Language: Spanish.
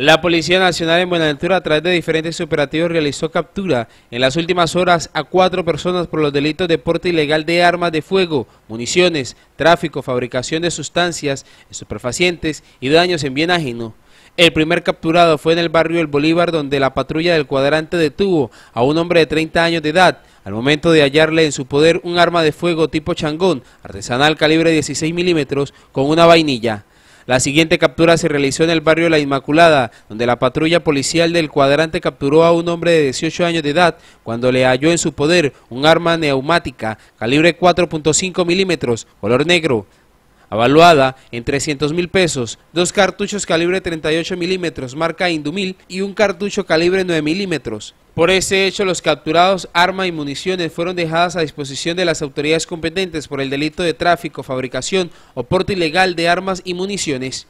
La Policía Nacional en Buenaventura, a través de diferentes operativos, realizó captura en las últimas horas a cuatro personas por los delitos de porte ilegal de armas de fuego, municiones, tráfico, fabricación de sustancias, superfacientes y daños en bien ajeno. El primer capturado fue en el barrio El Bolívar, donde la patrulla del cuadrante detuvo a un hombre de 30 años de edad, al momento de hallarle en su poder un arma de fuego tipo changón, artesanal calibre 16 milímetros, con una vainilla. La siguiente captura se realizó en el barrio La Inmaculada, donde la patrulla policial del cuadrante capturó a un hombre de 18 años de edad cuando le halló en su poder un arma neumática calibre 4.5 milímetros, color negro, avaluada en 300 mil pesos, dos cartuchos calibre 38 milímetros marca Indumil y un cartucho calibre 9 milímetros. Por ese hecho, los capturados, armas y municiones fueron dejadas a disposición de las autoridades competentes por el delito de tráfico, fabricación o porte ilegal de armas y municiones.